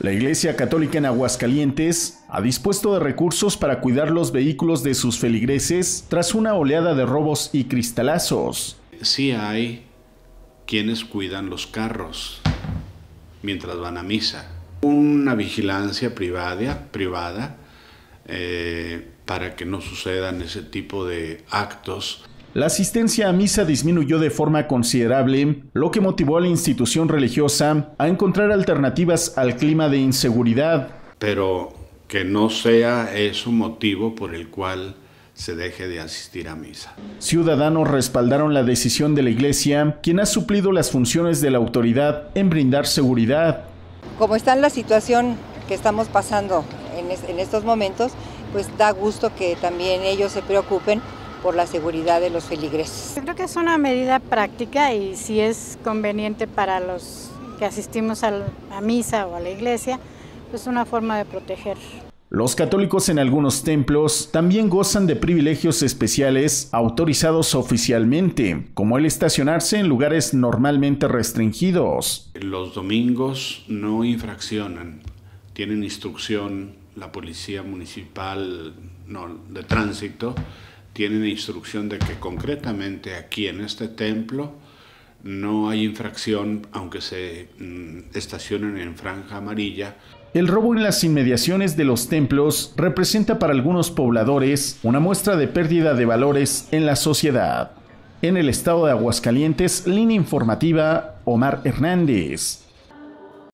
La Iglesia Católica en Aguascalientes ha dispuesto de recursos para cuidar los vehículos de sus feligreses tras una oleada de robos y cristalazos. Sí hay quienes cuidan los carros mientras van a misa. Una vigilancia privada, privada eh, para que no sucedan ese tipo de actos. La asistencia a misa disminuyó de forma considerable, lo que motivó a la institución religiosa a encontrar alternativas al clima de inseguridad. Pero que no sea eso motivo por el cual se deje de asistir a misa. Ciudadanos respaldaron la decisión de la Iglesia, quien ha suplido las funciones de la autoridad en brindar seguridad. Como está la situación que estamos pasando en, en estos momentos, pues da gusto que también ellos se preocupen por la seguridad de los feligreses. Yo creo que es una medida práctica y si es conveniente para los que asistimos a, la misa o a la iglesia, pues una forma de proteger. Los católicos en algunos templos también gozan de privilegios especiales autorizados oficialmente, como el estacionarse en lugares normalmente restringidos. Los domingos no infraccionan, tienen instrucción la policía municipal de tránsito tienen instrucción de que concretamente aquí en este templo no hay infracción aunque se mm, estacionen en franja amarilla. El robo en las inmediaciones de los templos representa para algunos pobladores una muestra de pérdida de valores en la sociedad. En el estado de Aguascalientes, línea informativa, Omar Hernández.